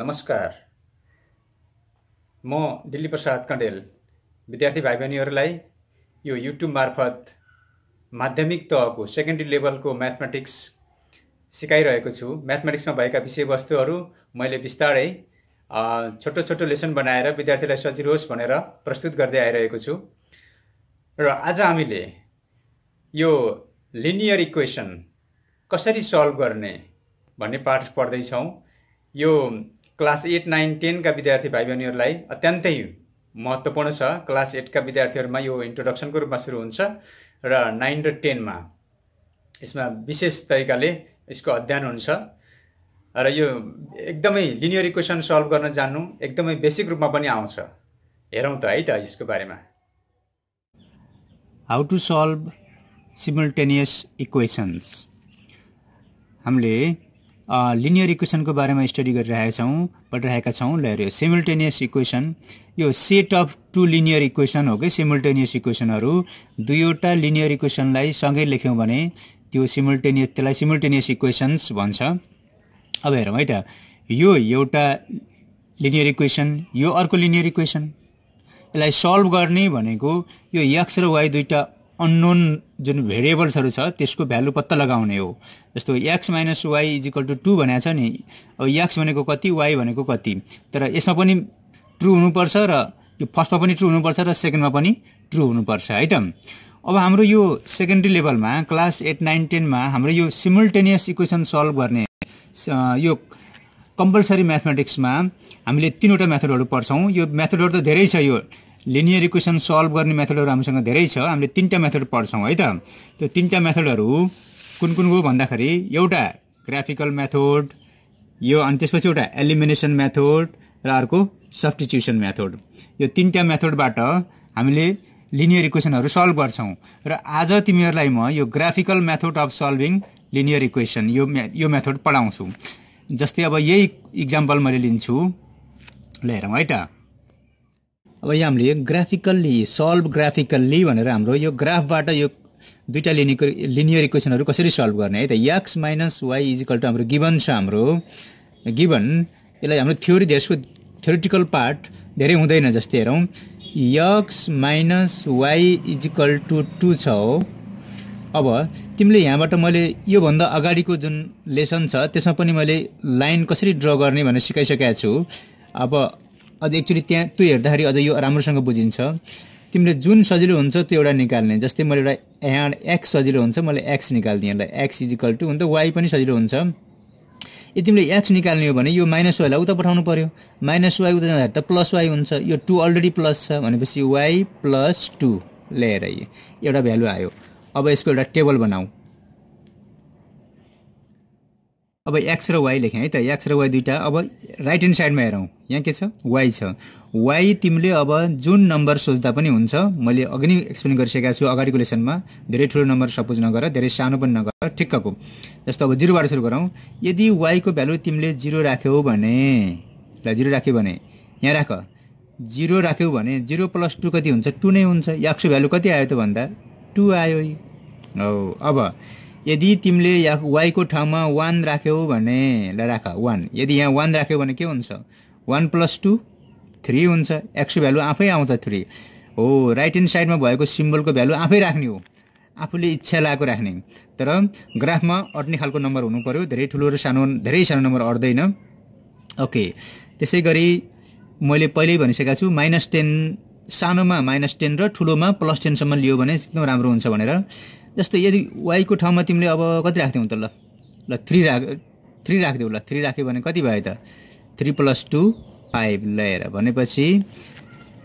नमस्कार म दिल्ली प्रसाद कण्डेल विद्यार्थी भाइ बहिनीहरूलाई यो युट्युब मार्फत माध्यमिक तहको सेकेन्डरी लेभलको म्याथमेटिक्स सिकाइरहेको छु म्याथमेटिक्समा भएका विषयवस्तुहरू मैले बिस्तारै छोटो छोटो लेसन बनाएर विद्यार्थीलाई सजिलो होस् भनेर प्रस्तुत गर्दै आइरहेको छु र आज हामीले यो लिनियर इक्वेसन कसरी सल्भ गर्ने भन्ने पाठ पढ्दैछौँ यो क्लास एट नाइन टेनका विद्यार्थी भाइ बहिनीहरूलाई अत्यन्तै महत्त्वपूर्ण छ क्लास एटका विद्यार्थीहरूमा यो इन्ट्रोडक्सनको रूपमा सुरु हुन्छ र नाइन र टेनमा यसमा विशेष तरिकाले यसको अध्ययन हुन्छ र यो एकदमै लिनियर इक्वेसन सल्भ गर्न जान्नु एकदमै बेसिक रूपमा पनि आउँछ हेरौँ त है त यसको बारेमा how to solve simultaneous equations हामीले लिनियर इक्वेसनको बारेमा स्टडी गरिरहेका छौँ पढिरहेका छौँ ल यो सिमुल्टेनियस इक्वेसन यो set of two linear equation हो कि सिमुल्टेनियस इक्वेसनहरू दुईवटा लिनियर इक्वेसनलाई सँगै लेख्यौँ भने त्यो सिमुल्टेनियस त्यसलाई सिमुल्टेनियस इक्वेसन्स भन्छ अब हेरौँ है त यो एउटा लिनियर इक्वेसन यो अर्को लिनियर इक्वेसन यसलाई सल्भ गर्ने भनेको यो एक्स र वाई दुईवटा अननोन जुन भेरिएबल्सहरू छ त्यसको भ्यालु पत्ता लगाउने हो जस्तो X minus y equal to two भनेको छ नि अब एक्स भनेको कति वाइ भनेको कति तर यसमा पनि ट्रु हुनुपर्छ र यो फर्स्टमा पनि ट्रु हुनुपर्छ र सेकेन्डमा पनि ट्रु हुनुपर्छ है त अब हाम्रो यो सेकेन्ड्री लेभलमा क्लास एट नाइन टेनमा हाम्रो यो सिमल्टेनियस इक्वेसन सल्भ गर्ने यो कम्पलसरी म्याथमेटिक्समा हामीले तिनवटा मेथडहरू पढ्छौँ यो मेथडहरू त धेरै छ यो लिनियर इक्वेसन सल्भ गर्ने मेथडहरू हामीसँग धेरै छ हामीले तिनवटा मेथड पढ्छौँ है त त्यो तिनवटा मेथडहरू कुन कुन हो भन्दाखेरि एउटा ग्राफिकल मेथड यो अनि त्यसपछि एउटा एलिमिनेसन मेथड र अर्को सब्स्टिट्युसन मेथड यो तिनवटा मेथडबाट हामीले लिनियर इक्वेसनहरू सल्भ गर्छौँ र आज तिमीहरूलाई म यो graphical method of solving linear equation यो यो मेथड पढाउँछु जस्तै अब यही इक्जाम्पल मैले लिन्छु ल हेरौँ है त अब यहाँ हामीले यो ग्राफिकल्ली सल्भ ग्राफिकल्ली भनेर हाम्रो यो ग्राफबाट यो दुईवटा लिनिको लिनियर इक्वेसनहरू कसरी सल्भ गर्ने है त X minus y equal to हाम्रो गिभन छ हाम्रो गिभन यसलाई हाम्रो थ्योरी यसको थ्योरिटिकल पार्ट धेरै हुँदैन जस्तै हेरौँ X minus y equal to two छ हो अब तिमीले यहाँबाट मैले योभन्दा अगाडिको जुन लेसन छ त्यसमा पनि मैले लाइन कसरी ड्र गर्ने भनेर सिकाइसकेको छु अब अझ एक्चुली त्यहाँ त्यो हेर्दाखेरि अझ यो राम्रोसँग बुझिन्छ तिमीले जुन सजिलो हुन्छ त्यो एउटा निकाल्ने जस्तै मैले एउटा यहाँ एक्स सजिलो हुन्छ मैले एक्स निकालिदिएँ यसलाई एक्स इजिकल टु हुन्छ वाइ पनि सजिलो हुन्छ यदि तिमीले एक्स निकाल्ने हो भने यो माइनस वाइलाई उता पठाउनु पऱ्यो माइनस वाई उता जाँदाखेरि त प्लस वाइ हुन्छ यो टू अलरेडी प्लस छ भनेपछि वाइ प्लस टू ल्याएर एउटा भ्यालु आयो अब यसको एउटा टेबल बनाऊ अब एक्स र वाइ लेखेँ है त एक्स र वाइ दुइटा अब राइट ह्यान्ड साइडमा हेरौँ यहाँ के छ वाइ छ वाइ तिमीले अब जुन नम्बर सोच्दा पनि हुन्छ मैले अघि नै एक्सप्लेन गरिसकेको छु अगाडिको लेसनमा धेरै ठुलो नम्बर सपोज नगर धेरै सानो पनि नगर ठिक्कको जस्तो अब जिरोबाट सुरु गरौँ यदि वाइको भ्यालु तिमीले जिरो राख्यौ भने ल जिरो राख्यौ भने यहाँ राख जिरो राख्यौ भने जिरो प्लस टू कति हुन्छ टू नै हुन्छ याक्सको भ्यालु कति आयो त भन्दा टू आयो हो अब यदि तिमीले या वाइको ठाउँमा वान राख्यौ भने ल राख वान यदि यहाँ वान राख्यौ भने के हुन्छ वान प्लस टू थ्री हुन्छ एक्सको भ्यालु आफै आउँछ थ्री हो राइट ह्यान्ड साइडमा भएको सिम्बलको भ्यालु आफै राख्ने हो आफूले इच्छा लगाएको राख्ने तर ग्राफमा अट्ने खालको नम्बर हुनु पऱ्यो धेरै ठुलो र सानो धेरै सानो नम्बर अट्दैन ओके त्यसै गरी मैले पहिल्यै भनिसकेको छु माइनस टेन सानोमा माइनस टेन र ठुलोमा प्लस टेनसम्म लियो भने एकदम राम्रो हुन्छ भनेर जस्तो यदि वाइको ठाउँमा तिमीले अब कति राख्थ्यौ त ल ल थ्री राख थ्री राखिदेऊ ल थ्री राख्यो भने कति भयो त थ्री प्लस टू फाइभ लिएर भनेपछि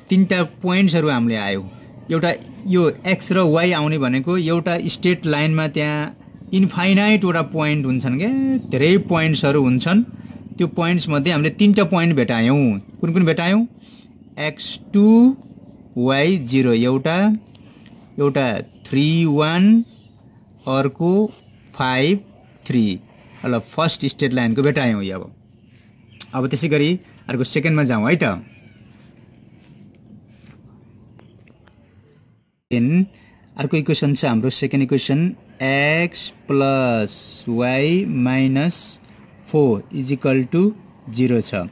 तिनवटा पोइन्ट्सहरू हामीले आयो एउटा यो एक्स र वाइ आउने भनेको एउटा स्टेट लाइनमा त्यहाँ इन्फाइनाइटवटा पोइन्ट हुन्छन् क्या धेरै पोइन्ट्सहरू हुन्छन् त्यो पोइन्ट्समध्ये हामीले तिनवटा पोइन्ट भेटायौँ कुन कुन भेटायौँ एक्स टू वाइ जिरो एउटा एउटा थ्री वान अर्को फाइभ थ्री ल फर्स्ट स्टेट लाइनको भेटायौँ यो अब अब त्यसै गरी अर्को सेकेन्डमा जाउँ है त देन अर्को इक्वेसन छ हाम्रो second equation X plus Y minus four is two zero छ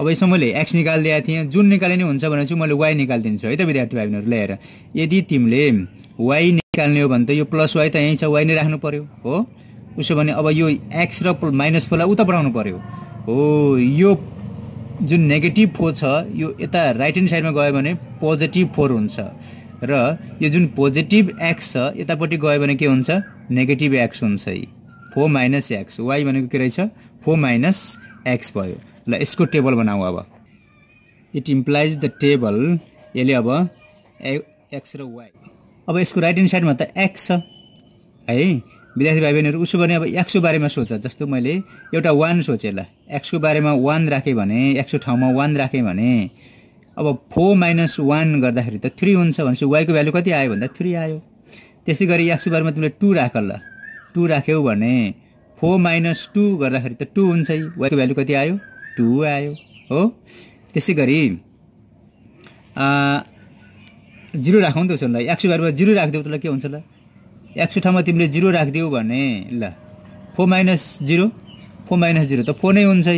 अब यसो मैले एक्स निकालिदिएको थिएँ जुन निकाले निकालिने हुन्छ भने चाहिँ मैले वाई निकालिदिन्छु है त विद्यार्थी भाइ बहिनीहरू ल्याएर यदि तिमीले वाई निकाल्ने हो भने त यो प्लस वाइ त यहीँ छ वाइ नै राख्नु पर्यो हो उसो भने अब यो एक्स र माइनस फोरलाई उता पठाउनु पऱ्यो हो यो जुन नेगेटिभ फोर छ यो यता राइट ह्यान्ड साइडमा गयो भने पोजिटिभ फोर हुन्छ र यो जुन पोजिटिभ एक्स छ यतापट्टि गयो भने के हुन्छ नेगेटिभ एक्स हुन्छ है फोर माइनस एक्स वाइ भनेको के रहेछ फोर माइनस एक्स भयो ल यसको टेबल बनाऊ अब इट इम्प्लाइज द टेबल यसले अब एक्स र वाइ अब यसको राइट ह्यान्ड साइडमा त एक्स छ है विद्यार्थी भाइ बहिनीहरू उसो भने अब एक्सको बारेमा सोच जस्तो मैले एउटा वान सोचेँ ल एक्सको बारेमा वान राखेँ भने एक्सको ठाउँमा वान राखेँ भने अब फोर माइनस वान गर्दाखेरि त थ्री हुन्छ भनेपछि वाइको भ्यालु कति आयो भन्दा थ्री आयो त्यस्तै गरी एक्सको बारेमा तिमीले टू राख ल टू राख्यौ भने फोर माइनस टू गर्दाखेरि त टू हुन्छ है वाइको भ्यालु कति आयो टू आयो हो त्यसै गरी जिरो राखौँ नि त उसलाई एक सय बारमा जिरो राखिदेऊ त्यसलाई के हुन्छ ल एक सय ठाउँमा तिमीले जिरो राखिदेऊ भने ल four minus zero four minus zero त फोर नै हुन्छ है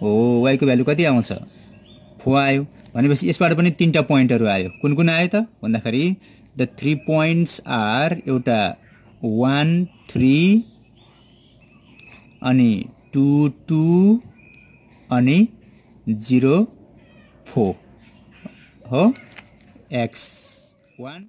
हो वाइको भ्यालु कति आउँछ फोर आयो भनेपछि यसबाट पनि तिनवटा पोइन्टहरू आयो कुन कुन आयो त भन्दाखेरि द थ्री पोइन्ट्स आर एउटा वान थ्री अनि टु टू अनि जिरो फोर हो एक्स वान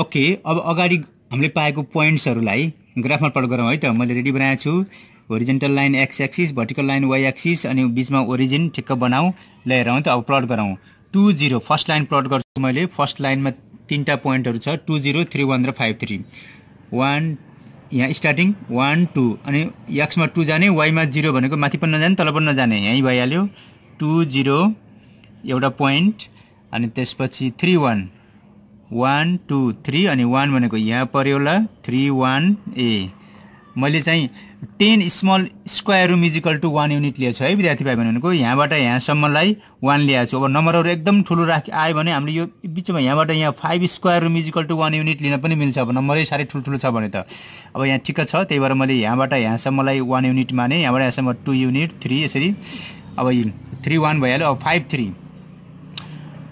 ओके अब अगाडि हामीले पाएको पोइन्ट्सहरूलाई ग्राफमा प्लट गरौँ है त मैले रेडी बनाएको छु horizontal line X axis vertical line Y axis अनि बिचमा ओरिजिन ठिक्क बनाऊ ल्याएर आउँ त अब प्लट गरौँ two zero first line plot गर्छु मैले फर्स्ट लाइनमा तिनवटा पोइन्टहरू छ टू जिरो थ्री वान र फाइभ थ्री वान यहाँ स्टार्टिङ वान टू अनि एक्समा टू जाने वाइमा जिरो भनेको माथि पनि नजाने तल पनि नजाने यहीँ भइहाल्यो टू जिरो एउटा पोइन्ट अनि त्यसपछि three one one two three अनि वान भनेको यहाँ पऱ्यो होला थ्री वान ए मैले चाहिँ ten small square room is equal to one unit लिएको छु है विद्यार्थी भाइ भनेको यहाँबाट यहाँसम्मलाई वान ल्याएको छु अब नम्बरहरू एकदम ठुलो राख आयो भने हामीले यो बिचमा यहाँबाट यहाँ five square room is equal to one unit लिन पनि मिल्छ अब नम्बरै साह्रै ठुल्ठुलो छ भने त अब यहाँ ठिक्क छ त्यही भएर मैले यहाँबाट यहाँसम्मलाई वान युनिट माने यहाँबाट यहाँसम्म टू युनिट थ्री यसरी अब थ्री वान भइहाल्यो अब five three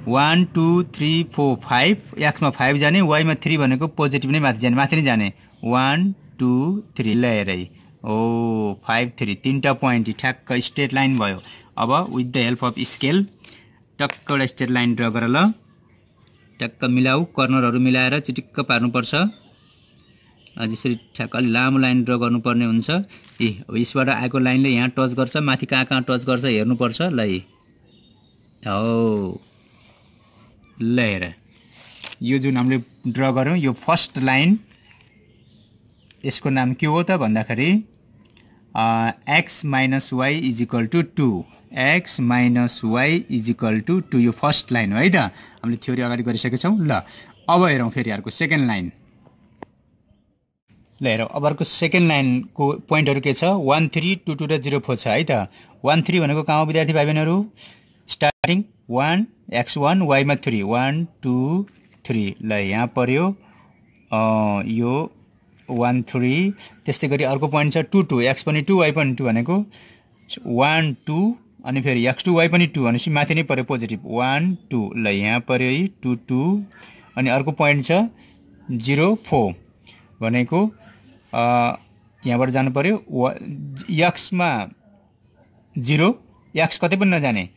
one two three four five एक्समा फाइभ जाने वाइमा थ्री भनेको पोजिटिभ नै माथि जाने माथि नै जाने वान टू थ्री ल हेरै ओ फाइभ थ्री तिनवटा पोइन्ट ठ्याक्क स्ट्रेट लाइन भयो अब with the help of scale टक्क एउटा स्ट्रेट लाइन ड्र गर ल ठ्याक्क मिलाऊ कर्नरहरू मिलाएर चिटिक्क पार्नुपर्छ यसरी ठ्याक्क अलिक लामो लाइन ड्र गर्नुपर्ने हुन्छ ए अब यसबाट आएको लाइनले यहाँ टच गर्छ माथि कहाँ कहाँ टच गर्छ हेर्नुपर्छ ल ए लिएर यो जुन हामीले ड्र गऱ्यौँ यो फर्स्ट लाइन यसको नाम के हो त भन्दाखेरि X minus why is equal to two X minus why is to two यो फर्स्ट लाइन हो है त हामीले थ्योरी अगाडि गरिसकेछौँ ल अब हेरौँ फेरि अर्को सेकेन्ड लाइन ल हेरौँ अब अर्को सेकेन्ड लाइनको पोइन्टहरू के छ वान थ्री टू टू र जिरो फोर छ है त वान थ्री भनेको कहाँ हो विद्यार्थी भाइ बहिनीहरू स्टार्टिङ वान एक्स वान वाइमा थ्री वान टू थ्री ल यहाँ पऱ्यो यो वान थ्री त्यस्तै गरी अर्को पोइन्ट छ टू टू एक्स पनि टू वाइ पनि टू भनेको वान टू अनि फेरि एक्स टू वाइ पनि टू भनेपछि माथि नै पऱ्यो पोजिटिभ वान टू ल यहाँ पऱ्यो है टू टू अनि अर्को पोइन्ट छ जिरो फोर भनेको यहाँबाट जानु पऱ्यो वा एक्समा जिरो एक्स कतै पनि नजाने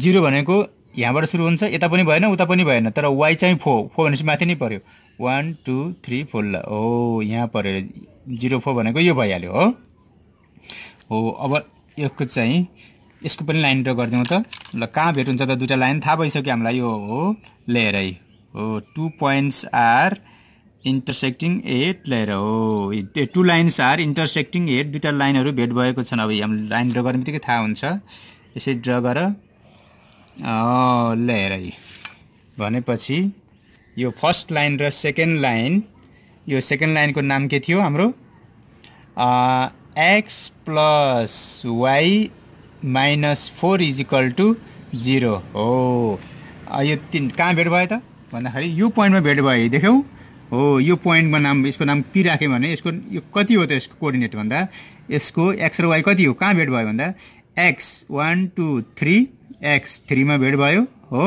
जिरो भनेको यहाँबाट सुरु हुन्छ यता पनि भएन उता पनि भएन तर वाइ चाहिँ फोर फोर भनेपछि माथि नै पऱ्यो वान टू थ्री फोर ल हो यहाँ पऱ्यो जिरो फोर भनेको यो भइहाल्यो हो हो अब यसको चाहिँ यसको पनि लाइन ड्र गरिदिउँ त ल कहाँ भेट हुन्छ त दुइटा लाइन थाहा भइसक्यो हामीलाई यो हो लेयरै हो two points are intersecting at layer हो त्यो two lines are intersecting at दुइटा लाइनहरू भेट भएको छन् अब हामी लाइन ड्र गर्ने बित्तिकै थाहा हुन्छ यसरी ड्र गर ल हेर भनेपछि यो फर्स्ट लाइन र सेकेन्ड लाइन यो सेकेन्ड लाइनको नाम के थियो हाम्रो X plus Y minus four is equal to zero हो यो तिन कहाँ भेट भयो त भन्दाखेरि यो पोइन्टमा भेट भयो देख्यौ हो यो पोइन्टमा नाम यसको नाम पी राख्यो भने यसको यो कति हो त यसको कोअर्डिनेट भन्दा यसको एक्स र वाई कति हो कहाँ भेट भयो भन्दा X one two three X थ्रीमा भेट भयो हो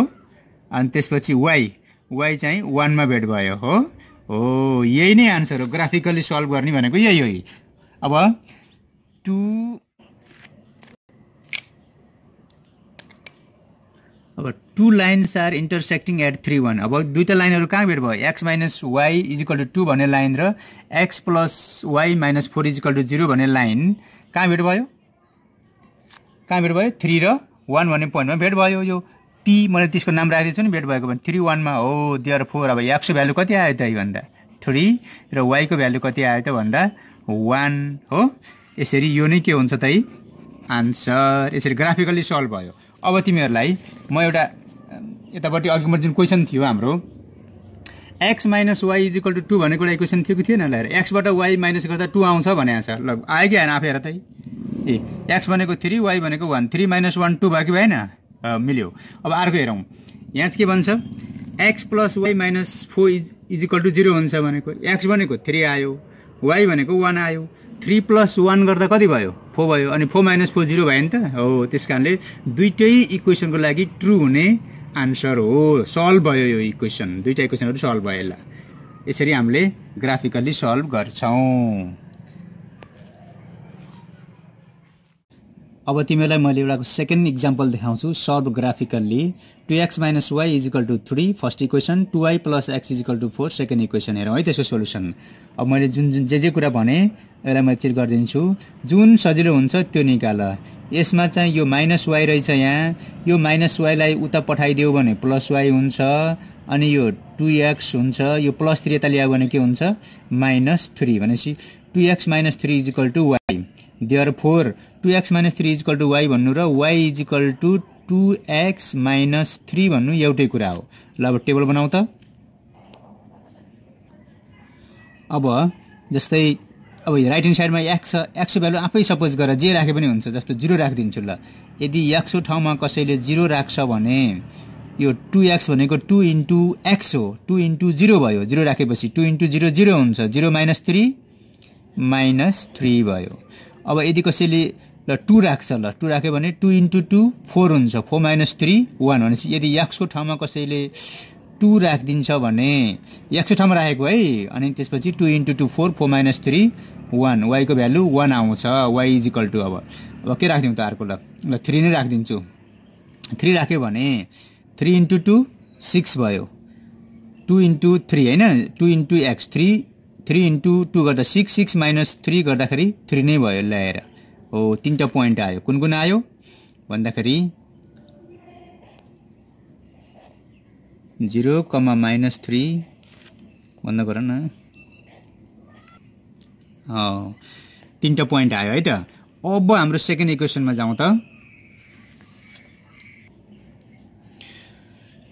अनि त्यसपछि वाइ वाइ चाहिँ वानमा भेट भयो हो हो यही नै आन्सर हो ग्राफिकल्ली सल्भ गर्ने भनेको यही हो अब टु अब two lines are intersecting at three one अब दुईवटा लाइनहरू कहाँ भेट भयो X minus y equal to two भन्ने लाइन र X plus Y minus four is equal to zero भन्ने लाइन कहाँ भेट भयो कहाँ भेट भयो थ्री र वान भन्ने पोइन्टमा भेट भयो यो टी मैले त्यसको नाम राखिदिएको छु नि भेट भएको भने थ्री वानमा हो दियर फोर अब एक्सको भ्यालु कति आयो त भन्दा थ्री र वाईको भ्यालु कति आयो त भन्दा वान हो यसरी यो नै के हुन्छ त आन्सर यसरी ग्राफिकल्ली सल्भ भयो अब तिमीहरूलाई म एउटा यतापट्टि अघि जुन क्वेसन थियो हाम्रो X minus Y equal to two भनेको एउटा क्वेसन थियो कि थिएन ल एक्सबाट वाई माइनस गर्दा टू आउँछ भनेको छ ल आयो कि आएन आफै हेर त ए एक्स भनेको थ्री वाई भनेको one three minus one two भयो कि भएन मिल्यो अब अर्को हेरौँ यहाँ चाहिँ के भन्छ x plus Y minus four is equal to zero हुन्छ भनेको एक्स भनेको थ्री आयो वाई भनेको वान आयो थ्री प्लस वान गर्दा कति भयो फोर भयो अनि फोर माइनस फोर जिरो भयो नि त हो त्यस कारणले दुइटै इक्वेसनको लागि ट्रु हुने आन्सर हो सल्भ भयो यो इक्वेसन दुइटा इक्वेसनहरू सल्भ भयो यसलाई यसरी हामीले ग्राफिकल्ली सल्भ गर्छौँ अब तिमीलाई मैले एउटा सेकेन्ड इक्जाम्पल देखाउँछु solve graphically two x minus Y equal to three first equation two y plus x equal to four second equation हेरौँ है त्यसको सोल्युसन अब मैले जुन जुन जे जे कुरा भने यसलाई म एकचोटि गरिदिन्छु जुन सजिलो हुन्छ त्यो निकाल यसमा चाहिँ यो माइनस वाई रहेछ यहाँ यो माइनस वाईलाई उता पठाइदियो भने प्लस वाई हुन्छ अनि यो टु एक्स हुन्छ यो प्लस थ्री यता ल्यायो भने के हुन्छ माइनस थ्री भनेपछि two x minus three equal to y therefore two x minus three equal to y भन्नु र y equal to two x minus three भन्नु एउटै कुरा हो ल अब टेबल बनाउँ त अब जस्तै अब राइट ह्यान्ड साइडमा एक्स छ एक्सको भ्यालु आफै सपोज गरेर जे राखे पनि हुन्छ जस्तो जिरो राखिदिन्छु ल यदि एक्सको ठाउँमा कसैले जिरो राख्छ भने यो टु एक्स भनेको टु इन्टु एक्स हो टु इन्टु जिरो भयो जिरो राखेपछि टु इन्टु जिरो जिरो हुन्छ zero minus three minus three भयो अब यदि कसैले ल टू राख्छ ल टू राख्यो भने टू इन्टु टू फोर हुन्छ फोर माइनस थ्री वान भनेपछि यदि एक्सको ठाउँमा कसैले टू राखिदिन्छ भने एक्सको ठाउँमा राखेको है अनि त्यसपछि two into two four four minus three one वाईको भ्यालु वान आउँछ वाइ इज इक्वल टू अब अब के राखिदिउँ त अर्को ल ल थ्री नै राखिदिन्छु थ्री राख्यो भने थ्री इन्टु टू सिक्स भयो टू इन्टु थ्री होइन two into x three three into two गर्दा सिक्स सिक्स माइनस थ्री गर्दाखेरि थ्री नै भयो ल्याएर हो तिनवटा पोइन्ट आयो कुन कुन आयो भन्दाखेरि जिरो कमा माइनस थ्री भन्दा गर न तिनवटा पोइन्ट आयो है त अब हाम्रो सेकेन्ड इक्वेसनमा जाउँ त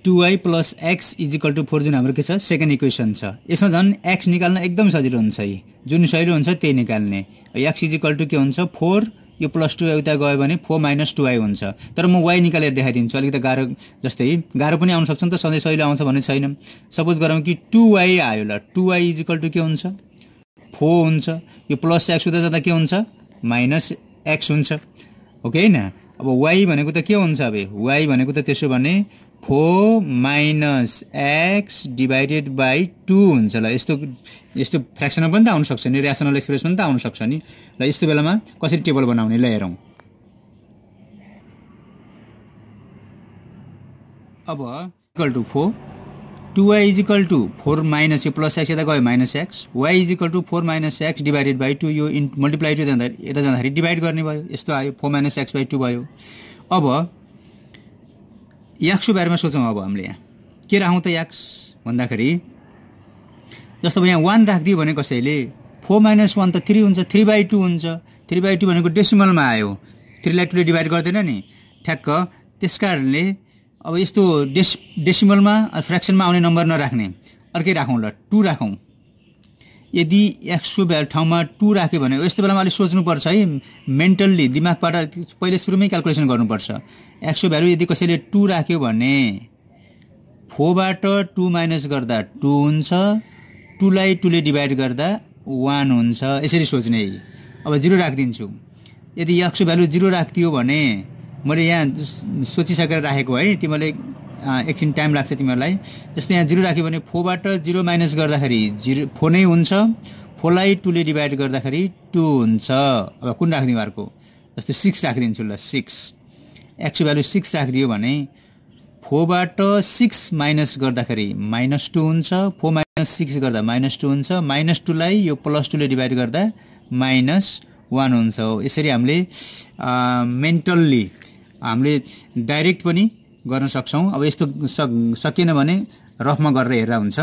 two y plus x equal to four जुन हाम्रो के छ सेकेन्ड इक्वेसन छ यसमा झन् एक्स निकाल्न एकदम सजिलो हुन्छ है जुन सहिलो हुन्छ त्यही निकाल्ने एक्स इजिकल टु के हुन्छ फोर यो प्लस टू उता गयो भने फोर माइनस टू आई हुन्छ तर म वाइ निकालेर देखाइदिन्छु अलिकति गाह्रो जस्तै गाह्रो पनि आउन सक्छ नि त सधैँ सहिलो आउँछ भन्ने छैन सपोज गरौँ कि टु वाइ आयो ल टु वाई इजिकल टु के हुन्छ फोर हुन्छ यो प्लस एक्स उता जाँदा के हुन्छ माइनस एक्स हुन्छ ओके होइन अब वाइ भनेको त के हुन्छ अब वाइ भनेको त त्यसो भने four minus x divided by two हुन्छ ल यस्तो यस्तो फ्रेक्सनल पनि त सक्छ नि ऱ्यासनल एक्सप्रेस पनि त आउनुसक्छ नि ल यस्तो बेलामा कसरी टेबल बनाउने ल हेरौँ अब equal to four two y equal to four minus यो प्लस एक्स यता गयो minus x y equal to four minus x divided by two यो इन मल्टिप्लाई टू जाँदा यता जाँदाखेरि डिभाइड गर्ने भयो यस्तो आयो four minus x by two भयो अब याक्सको बारेमा सोचौँ अब हामीले यहाँ के राखौँ त याक्स भन्दाखेरि जस्तो अब यहाँ वान राखिदियो भने कसैले फोर माइनस वान त थ्री हुन्छ थ्री बाई टू हुन्छ थ्री बाई टू भनेको डेसिमलमा आयो थ्रीलाई टूले डिभाइड गर्दैन नि ठ्याक्क त्यस कारणले अब यस्तो डेस डेसिमलमा फ्रेक्सनमा आउने नम्बर नराख्ने अर्कै राखौँ ल टू राखौँ यदि एक्सको ठाउँमा टू राख्यो भने यस्तो बेलामा अलिक सोच्नुपर्छ है मेन्टल्ली दिमागबाट पहिले सुरुमै क्यालकुलेसन गर्नुपर्छ एक्सको भ्यालु यदि कसैले टू राख्यो भने फोरबाट टू माइनस गर्दा टू हुन्छ टूलाई टूले डिभाइड गर्दा वान हुन्छ यसरी सोच्ने अब जिरो राखिदिन्छु यदि एक्सको भ्यालु जिरो राखिदियो भने मैले यहाँ सोचिसकेर राखेको है तिमीले एकछिन टाइम लाग्छ तिमीहरूलाई जस्तो यहाँ जिरो राख्यो भने फोरबाट जिरो माइनस गर्दाखेरि जिरो फोर नै हुन्छ फोरलाई टूले डिभाइड गर्दाखेरि टू हुन्छ अब कुन राखिदिउँ अर्को जस्तो सिक्स राखिदिन्छु ल सिक्स एक्स भ्यालु सिक्स राखिदियो भने फोरबाट सिक्स माइनस गर्दाखेरि माइनस टू हुन्छ फोर माइनस सिक्स गर्दा माइनस टू हुन्छ माइनस टूलाई यो प्लस टूले डिभाइड गर्दा माइनस वान हुन्छ हो यसरी हामीले मेन्टल्ली हामीले डाइरेक्ट पनि गर्न सक्छौँ अब यस्तो सकिएन भने रफमा गरेर हेरेर हुन्छ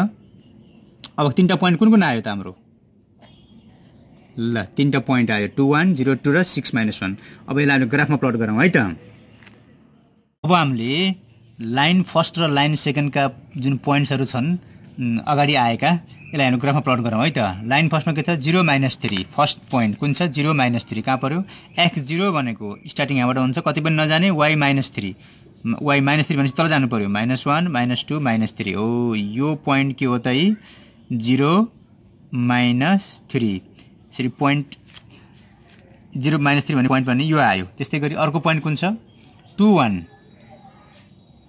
अब तिनवटा पोइन्ट कुन कुन आयो त हाम्रो ल तिनवटा पोइन्ट आयो टू वान जिरो टू र सिक्स माइनस वान अब यसलाई हामीले ग्राफमा प्लट गरौँ है त अब हामीले लाइन फर्स्ट र लाइन सेकेन्डका जुन पोइन्ट्सहरू छन् अगाडि आएका यसलाई हामी ग्राफमा प्लट गरौँ है त लाइन फर्स्टमा के छ zero minus three first point कुन छ जिरो माइनस थ्री कहाँ पऱ्यो एक्स जिरो भनेको स्टार्टिङ यहाँबाट हुन्छ कति पनि नजाने y minus three y minus three भनेपछि तल जानु पऱ्यो minus one minus two minus three हो यो पोइन्ट के हो त जिरो माइनस थ्री यसरी पोइन्ट जिरो माइनस थ्री भन्ने पोइन्ट भन्ने यो आयो त्यस्तै गरी अर्को पोइन्ट कुन छ टू वान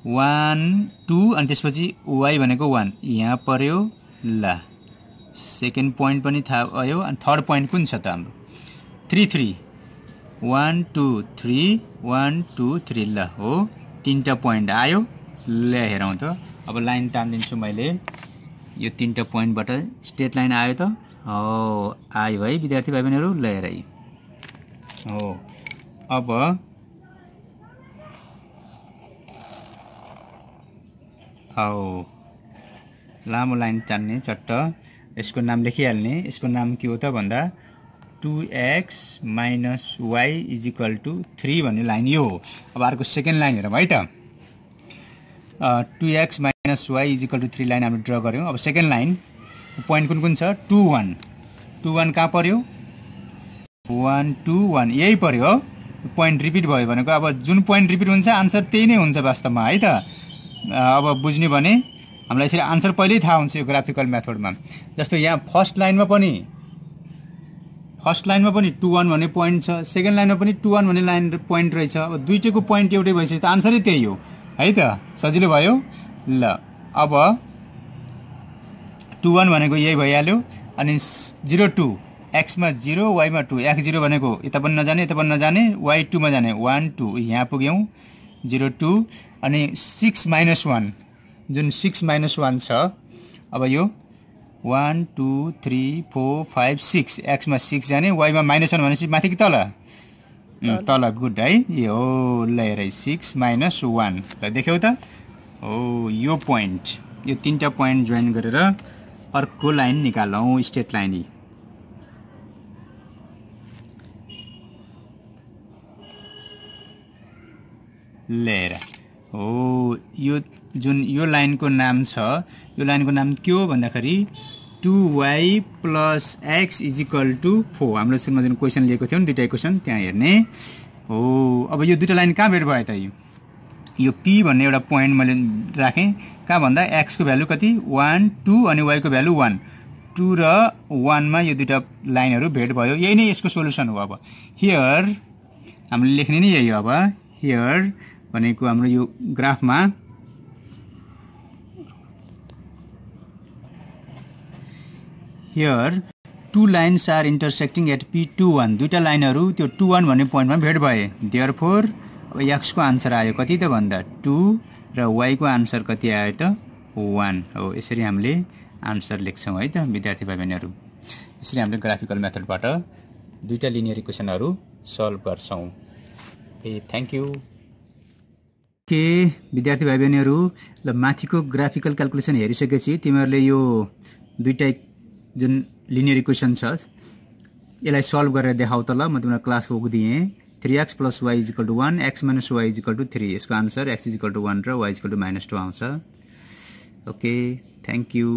वान टू अनि त्यसपछि वाइ भनेको वान यहाँ पऱ्यो ल सेकेन्ड पोइन्ट पनि थाहा भयो अनि थर्ड पोइन्ट कुन छ त हाम्रो three three one two three one two three ल हो तिनवटा पोइन्ट आयो ल हेरौँ त अब लाइन तानिदिन्छु मैले यो तिनवटा पोइन्टबाट स्ट्रेट लाइन आयो त हो आयो है विद्यार्थी भाइ बहिनीहरू ल हेर हो अब हो लामो लाइन तान्ने चट्ट यसको नाम लेखिहाल्ने यसको नाम के हो त भन्दा two x minus why is equal to three भन्ने लाइन यो हो अब अर्को सेकेन्ड लाइन हेरौँ है त two x minus why is equal to three line हामीले ड्र गऱ्यौँ अब सेकेन्ड लाइन पोइन्ट कुन कुन छ टु वान टु वान कहाँ पऱ्यो वान टू वान यही पऱ्यो हो पोइन्ट रिपिट भयो भनेको अब जुन पोइन्ट रिपिट हुन्छ आन्सर त्यही नै हुन्छ वास्तवमा है त अब बुझ्ने भने हामीलाई यसरी आन्सर पहिल्यै थाहा हुन्छ यो ग्राफिकल मेथडमा जस्तो यहाँ फर्स्ट लाइनमा पनि फर्स्ट लाइनमा पनि टु वान भन्ने पोइन्ट छ सेकेन्ड लाइनमा पनि टु वान भन्ने लाइन पोइन्ट रहेछ अब दुइटैको पोइन्ट एउटै भइसक्यो त आन्सरै त्यही हो है त सजिलो भयो ल अब टु वान भनेको यही भइहाल्यो अनि जिरो टू एक्समा जिरो वाइमा टू एक्स जिरो भनेको यता पनि नजाने यता पनि नजाने वाइ टूमा जाने वान टू यहाँ पुग्यौँ जिरो टू अनि सिक्स माइनस वान जुन सिक्स माइनस वान छ अब यो one two three four five six एक्समा सिक्स जाने वाइमा माइनस वान भनेपछि माथि कि तल तल गुड है ए हो ल हेर सिक्स माइनस वान ल देख्यौ त हो यो पोइन्ट यो तिनवटा पोइन्ट जोइन गरेर अर्को लाइन निकालौँ स्ट्रेट लाइन ल्याएर हो यो जुन यो लाइनको नाम छ यो लाइनको नाम के हो भन्दाखेरि two y plus x is equal to four हाम्रो सुरुमा जुन क्वेसन लिएको थियो नि दुइटा क्वेसन त्यहाँ हेर्ने हो अब यो दुइटा लाइन कहाँ भेट भयो त यो यो पी भन्ने एउटा पोइन्ट मैले राखेँ कहाँ भन्दा एक्सको भ्यालु कति वान टू अनि वाईको भ्यालु वान टू र वानमा यो दुइटा लाइनहरू भेट भयो यही नै यसको सोल्युसन हो अब हियर हामीले लेख्ने नै यही हो अब हियर भनेको हाम्रो यो ग्राफमा here two lines are intersecting at P two one दुईवटा लाइनहरू त्यो टू वान भन्ने पोइन्टमा भेट भए देयर फोर अब एक्सको आन्सर आयो कति त भन्दा टू र वाईको आन्सर कति आयो त वान हो यसरी हामीले आन्सर लेख्छौँ है त विद्यार्थी भाइ बहिनीहरू यसरी हामीले ग्राफिकल मेथडबाट दुईवटा लिनियर इक्वेसनहरू सल्भ गर्छौँ ओके थ्याङ्क यू के विद्यार्थी भाइ बहिनीहरू ल माथिको ग्राफिकल क्यालकुलेसन हेरिसकेपछि तिमीहरूले यो दुईवटा जुन लिनियर इक्वेसन छ यसलाई सल्भ गरेर देखाउँ त ल म तिमीलाई क्लास वर्क दिएँ three x plus y equal to one x minus why equal to three यसको answer x equal to one र y equal to minus two आउँछ ओके थ्याङ्क यू